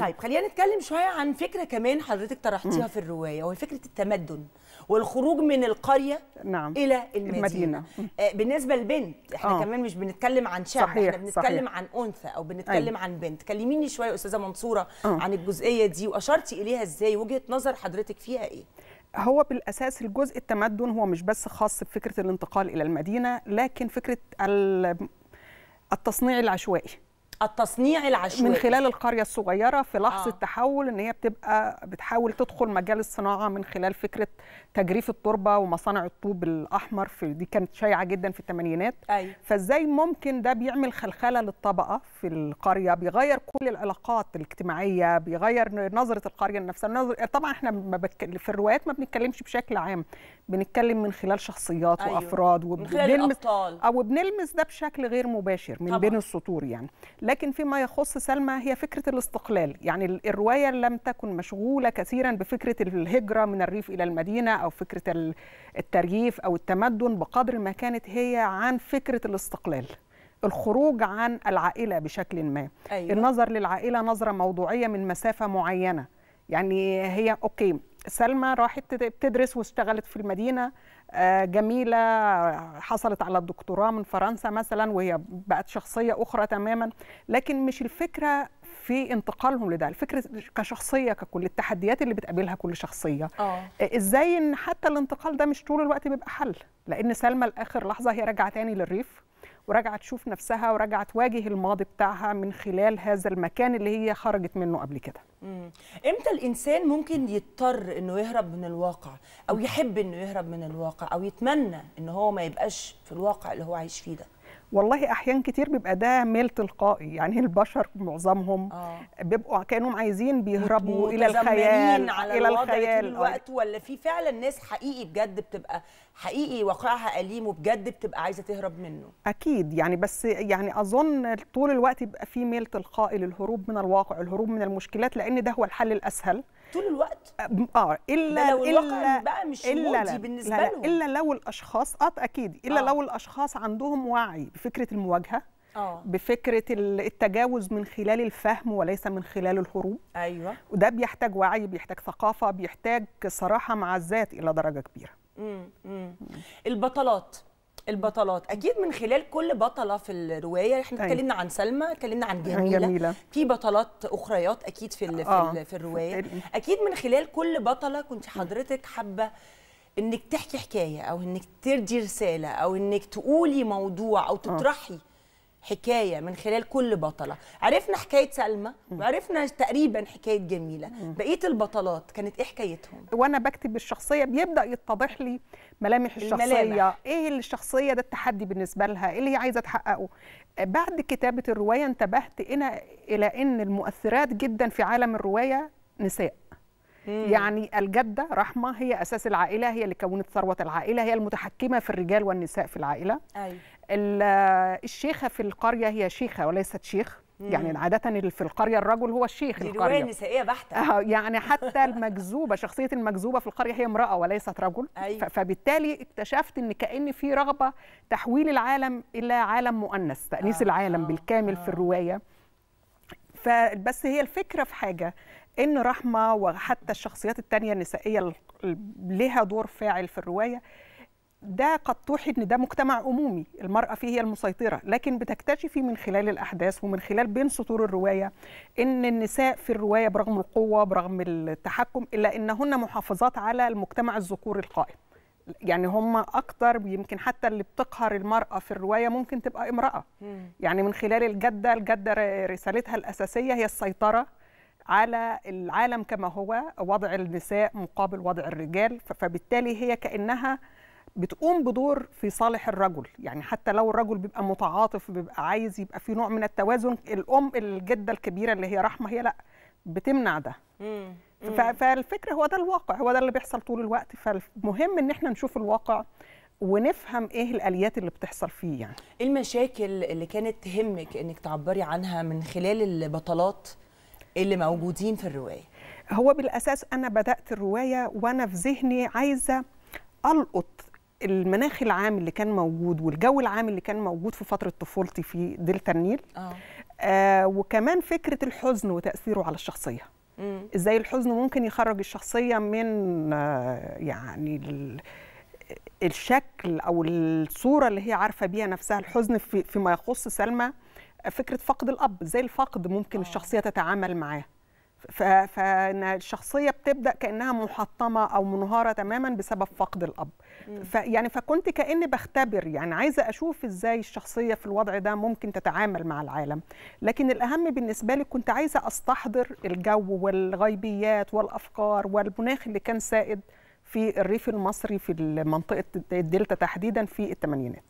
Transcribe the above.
طيب خلينا نتكلم شويه عن فكره كمان حضرتك طرحتيها في الروايه وهي فكره التمدن والخروج من القريه نعم. الى المدينه, المدينة. آه بالنسبه للبنت احنا آه. كمان مش بنتكلم عن شاب صحيح. احنا بنتكلم صحيح. عن انثى او بنتكلم أي. أيوة. عن بنت كلميني شويه استاذه منصوره آه. عن الجزئيه دي واشرتي اليها ازاي وجهه نظر حضرتك فيها ايه هو بالاساس الجزء التمدن هو مش بس خاص بفكره الانتقال الى المدينه لكن فكره التصنيع العشوائي التصنيع العشوائي من خلال القرية الصغيرة في لحظة آه. تحول ان هي بتبقى بتحاول تدخل مجال الصناعة من خلال فكرة تجريف التربة ومصانع الطوب الأحمر في دي كانت شائعة جدا في الثمانينات أيوة. فازاي ممكن ده بيعمل خلخلة للطبقة في القرية بيغير كل العلاقات الاجتماعية بيغير نظرة القرية لنفسها نظر... طبعا احنا ما بتك... في الروايات ما بنتكلمش بشكل عام بنتكلم من خلال شخصيات أيوة. وأفراد وبنلمس أو بنلمس ده بشكل غير مباشر من طبعا. بين السطور يعني لكن فيما يخص سلمى هي فكرة الاستقلال يعني الرواية لم تكن مشغولة كثيرا بفكرة الهجرة من الريف إلى المدينة أو فكرة الترييف أو التمدن بقدر ما كانت هي عن فكرة الاستقلال الخروج عن العائلة بشكل ما أيوة. النظر للعائلة نظرة موضوعية من مسافة معينة يعني هي أوكي سلمى راحت تدرس واشتغلت في المدينة آه، جميله حصلت على الدكتوراه من فرنسا مثلا وهي بقت شخصيه اخرى تماما لكن مش الفكره في انتقالهم لده الفكره كشخصيه ككل التحديات اللي بتقابلها كل شخصيه أوه. آه، ازاي ان حتى الانتقال ده مش طول الوقت بيبقى حل لان سلمى لاخر لحظه هي راجعه تاني للريف وراجعه تشوف نفسها وراجعه تواجه الماضي بتاعها من خلال هذا المكان اللي هي خرجت منه قبل كده امتى الانسان ممكن يضطر انه يهرب من الواقع او يحب انه يهرب من الواقع او يتمنى ان هو ما يبقاش في الواقع اللي هو عايش فيه ده والله احيان كتير بيبقى ده ميل تلقائي يعني البشر معظمهم آه. بيبقوا كانهم عايزين بيهربوا الى الخيال على الى الخيال طول الوقت ولا في فعلا ناس حقيقي بجد بتبقى حقيقي واقعها اليم وبجد بتبقى عايزه تهرب منه اكيد يعني بس يعني اظن طول الوقت بيبقى في ميل تلقائي للهروب من الواقع الهروب من المشكلات لان ده هو الحل الاسهل طول الوقت اه الا لو الا بقى مش إلا لا بالنسبه لا لهم الا لو الاشخاص اه اكيد الا آه. لو الاشخاص عندهم وعي بفكره المواجهه اه بفكره التجاوز من خلال الفهم وليس من خلال الهروب ايوه وده بيحتاج وعي بيحتاج ثقافه بيحتاج صراحه مع الذات الى درجه كبيره امم, إمم. إمم. البطلات البطلات اكيد من خلال كل بطله في الروايه احنا طيب. اتكلمنا عن سلمى اتكلمنا عن جميله, جميلة. في بطلات اخريات اكيد في آه. في, في الروايه اكيد من خلال كل بطله كنت حضرتك حابه انك تحكي حكايه او انك تدي رساله او انك تقولي موضوع او آه. تطرحي آه. حكايه من خلال كل بطله عرفنا حكايه سلمى وعرفنا تقريبا حكايه جميله بقيه البطلات كانت ايه حكايتهم وانا بكتب الشخصيه بيبدا يتضح لي ملامح الشخصيه الملامح. ايه الشخصيه ده التحدي بالنسبه لها ايه اللي هي عايزه تحققه بعد كتابه الروايه انتبهت إن الى ان المؤثرات جدا في عالم الروايه نساء مم. يعني الجده رحمه هي اساس العائله هي اللي كونت ثروه العائله هي المتحكمه في الرجال والنساء في العائله أيوة. الشيخه في القريه هي شيخه وليست شيخ مم. يعني عادة في القرية الرجل هو الشيخ دي القرية نسائية بحتة يعني حتى المجذوبة شخصية المجذوبة في القرية هي امرأة وليست رجل أيوة. فبالتالي اكتشفت ان كأن في رغبة تحويل العالم إلى عالم مؤنث تأنيس آه. العالم آه. بالكامل آه. في الرواية فبس هي الفكرة في حاجة ان رحمه وحتى الشخصيات الثانيه النسائيه لها دور فاعل في الروايه ده قد توحي ان ده مجتمع عمومي المراه فيه هي المسيطره لكن بتكتشفي من خلال الاحداث ومن خلال بين سطور الروايه ان النساء في الروايه برغم القوه برغم التحكم الا انهن محافظات على المجتمع الذكوري القائم يعني هم اكتر يمكن حتى اللي بتقهر المراه في الروايه ممكن تبقى امراه يعني من خلال الجده الجده رسالتها الاساسيه هي السيطره على العالم كما هو وضع النساء مقابل وضع الرجال فبالتالي هي كأنها بتقوم بدور في صالح الرجل يعني حتى لو الرجل بيبقى متعاطف بيبقى عايز يبقى في نوع من التوازن الأم الجدة الكبيرة اللي هي رحمة هي لا بتمنع ده فالفكر فالفكرة هو ده الواقع هو ده اللي بيحصل طول الوقت فالمهم ان احنا نشوف الواقع ونفهم ايه الاليات اللي بتحصل فيه يعني إيه المشاكل اللي كانت تهمك انك تعبري عنها من خلال البطلات اللي موجودين في الروايه هو بالاساس انا بدات الروايه وانا في ذهني عايزه القط المناخ العام اللي كان موجود والجو العام اللي كان موجود في فتره طفولتي في دلتا النيل آه. آه وكمان فكره الحزن وتاثيره على الشخصيه مم. ازاي الحزن ممكن يخرج الشخصيه من آه يعني الشكل او الصوره اللي هي عارفه بيها نفسها الحزن في فيما يخص سلمى فكره فقد الاب ازاي الفقد ممكن أوه. الشخصيه تتعامل معاه فالشخصيه بتبدا كانها محطمه او منهاره تماما بسبب فقد الاب فيعني فكنت كاني بختبر يعني عايزه اشوف ازاي الشخصيه في الوضع ده ممكن تتعامل مع العالم لكن الاهم بالنسبه لي كنت عايزه استحضر الجو والغيبيات والافكار والمناخ اللي كان سائد في الريف المصري في منطقه الدلتا تحديدا في الثمانينات